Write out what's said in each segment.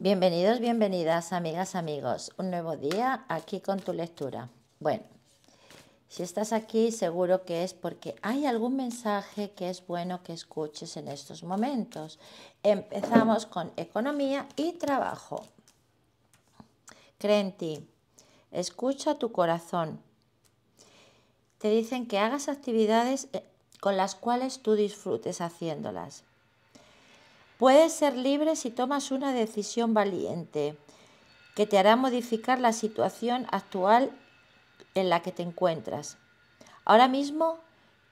Bienvenidos, bienvenidas, amigas, amigos. Un nuevo día aquí con tu lectura. Bueno, si estás aquí seguro que es porque hay algún mensaje que es bueno que escuches en estos momentos. Empezamos con economía y trabajo. Cree en ti, escucha tu corazón. Te dicen que hagas actividades eh, con las cuales tú disfrutes haciéndolas. Puedes ser libre si tomas una decisión valiente que te hará modificar la situación actual en la que te encuentras. Ahora mismo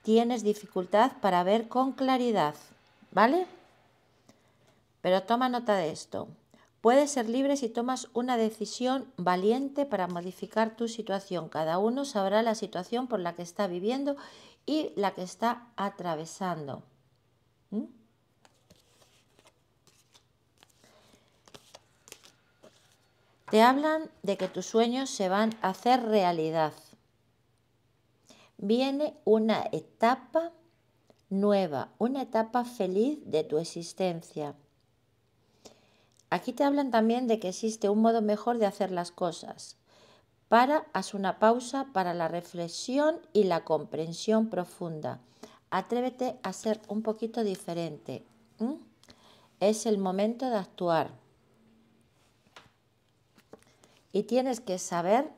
tienes dificultad para ver con claridad, ¿vale? Pero toma nota de esto. Puedes ser libre si tomas una decisión valiente para modificar tu situación. Cada uno sabrá la situación por la que está viviendo y la que está atravesando. Te hablan de que tus sueños se van a hacer realidad. Viene una etapa nueva, una etapa feliz de tu existencia. Aquí te hablan también de que existe un modo mejor de hacer las cosas. Para, haz una pausa para la reflexión y la comprensión profunda. Atrévete a ser un poquito diferente. Es el momento de actuar y tienes que saber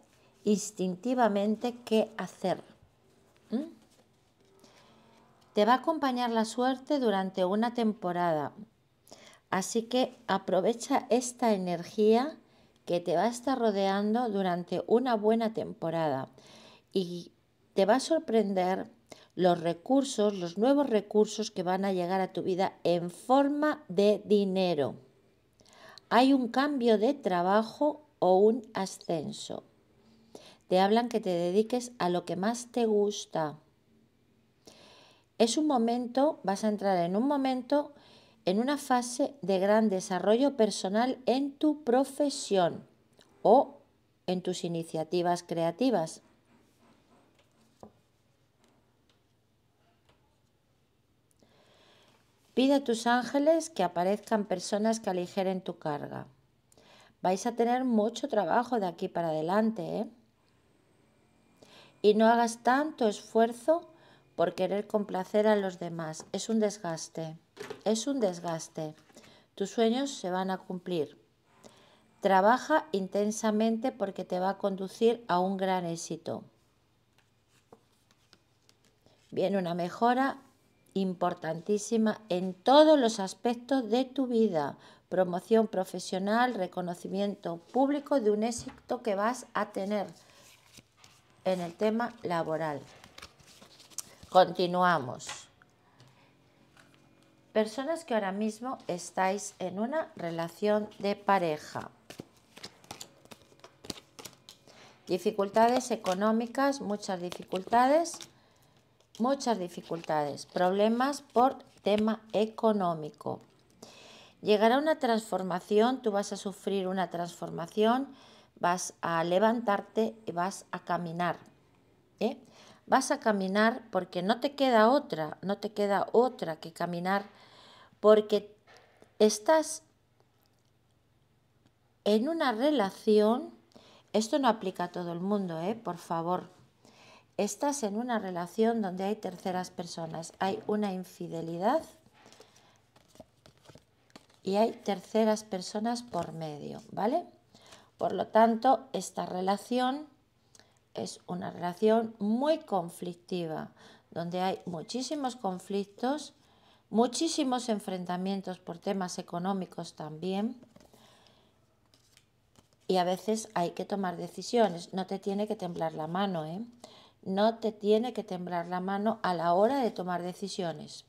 instintivamente qué hacer. Te va a acompañar la suerte durante una temporada, así que aprovecha esta energía que te va a estar rodeando durante una buena temporada y te va a sorprender los recursos, los nuevos recursos que van a llegar a tu vida en forma de dinero. Hay un cambio de trabajo o un ascenso. Te hablan que te dediques a lo que más te gusta. Es un momento, vas a entrar en un momento, en una fase de gran desarrollo personal en tu profesión o en tus iniciativas creativas. Pide a tus ángeles que aparezcan personas que aligeren tu carga. Vais a tener mucho trabajo de aquí para adelante, ¿eh? Y no hagas tanto esfuerzo por querer complacer a los demás. Es un desgaste, es un desgaste. Tus sueños se van a cumplir. Trabaja intensamente porque te va a conducir a un gran éxito. Viene una mejora importantísima en todos los aspectos de tu vida promoción profesional, reconocimiento público de un éxito que vas a tener en el tema laboral. Continuamos. Personas que ahora mismo estáis en una relación de pareja. Dificultades económicas, muchas dificultades, muchas dificultades. Problemas por tema económico. Llegará una transformación, tú vas a sufrir una transformación, vas a levantarte y vas a caminar. ¿eh? Vas a caminar porque no te queda otra, no te queda otra que caminar porque estás en una relación, esto no aplica a todo el mundo, ¿eh? por favor, estás en una relación donde hay terceras personas, hay una infidelidad y hay terceras personas por medio, ¿vale? Por lo tanto, esta relación es una relación muy conflictiva, donde hay muchísimos conflictos, muchísimos enfrentamientos por temas económicos también, y a veces hay que tomar decisiones. No te tiene que temblar la mano, ¿eh? No te tiene que temblar la mano a la hora de tomar decisiones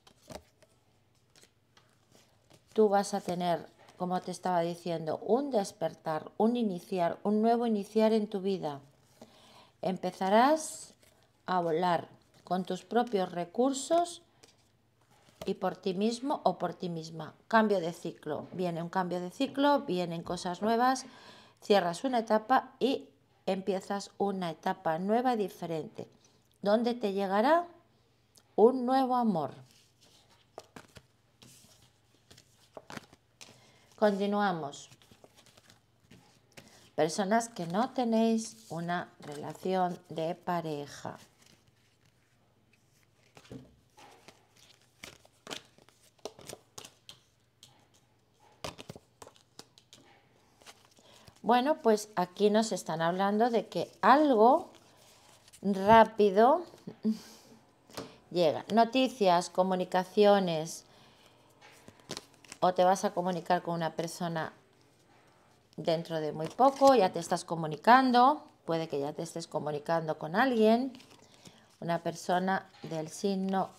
tú vas a tener, como te estaba diciendo, un despertar, un iniciar, un nuevo iniciar en tu vida. Empezarás a volar con tus propios recursos y por ti mismo o por ti misma. Cambio de ciclo. Viene un cambio de ciclo, vienen cosas nuevas, cierras una etapa y empiezas una etapa nueva y diferente, ¿Dónde te llegará un nuevo amor. Continuamos. Personas que no tenéis una relación de pareja. Bueno, pues aquí nos están hablando de que algo rápido llega. Noticias, comunicaciones, o te vas a comunicar con una persona dentro de muy poco, ya te estás comunicando, puede que ya te estés comunicando con alguien, una persona del signo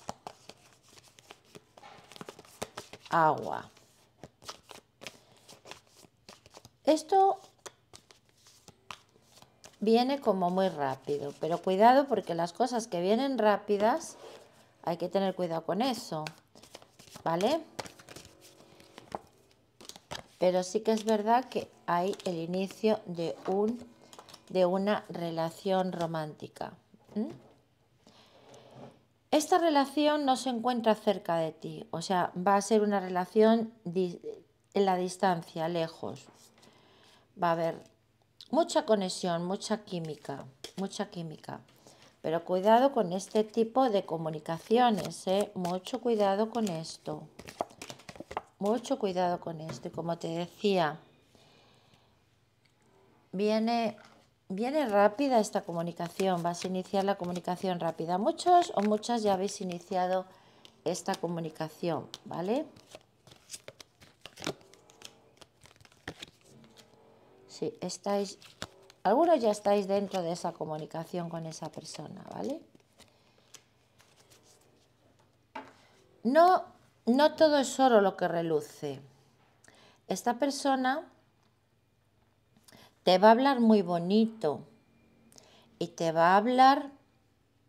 agua. Esto viene como muy rápido, pero cuidado porque las cosas que vienen rápidas hay que tener cuidado con eso, ¿vale? pero sí que es verdad que hay el inicio de, un, de una relación romántica. Esta relación no se encuentra cerca de ti, o sea, va a ser una relación en la distancia, lejos. Va a haber mucha conexión, mucha química, mucha química. Pero cuidado con este tipo de comunicaciones, ¿eh? mucho cuidado con esto mucho cuidado con esto. Y como te decía, viene, viene rápida esta comunicación, vas a iniciar la comunicación rápida. Muchos o muchas ya habéis iniciado esta comunicación, ¿vale? Sí, estáis, algunos ya estáis dentro de esa comunicación con esa persona, ¿vale? No no todo es oro lo que reluce. Esta persona te va a hablar muy bonito y te va a hablar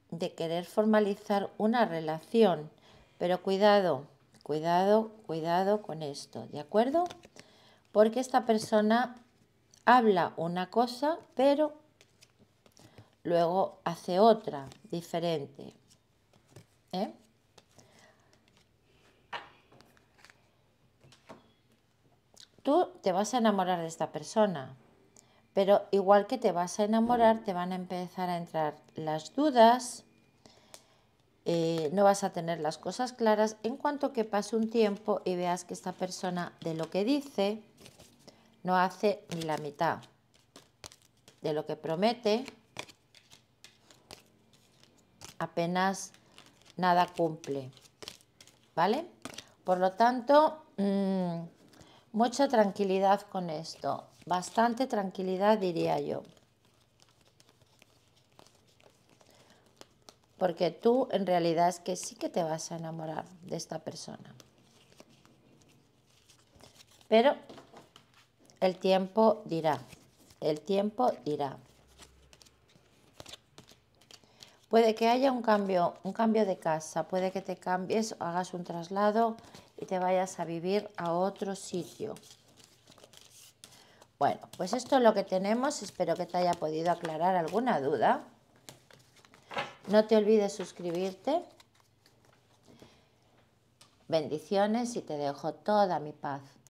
de querer formalizar una relación, pero cuidado, cuidado, cuidado con esto, ¿de acuerdo? Porque esta persona habla una cosa, pero luego hace otra diferente. ¿eh? tú te vas a enamorar de esta persona, pero igual que te vas a enamorar, te van a empezar a entrar las dudas, eh, no vas a tener las cosas claras en cuanto que pase un tiempo y veas que esta persona de lo que dice no hace ni la mitad de lo que promete, apenas nada cumple, ¿vale? Por lo tanto, mm, Mucha tranquilidad con esto, bastante tranquilidad diría yo. Porque tú en realidad es que sí que te vas a enamorar de esta persona. Pero el tiempo dirá, el tiempo dirá. Puede que haya un cambio, un cambio de casa, puede que te cambies, o hagas un traslado, y te vayas a vivir a otro sitio. Bueno, pues esto es lo que tenemos. Espero que te haya podido aclarar alguna duda. No te olvides suscribirte. Bendiciones y te dejo toda mi paz.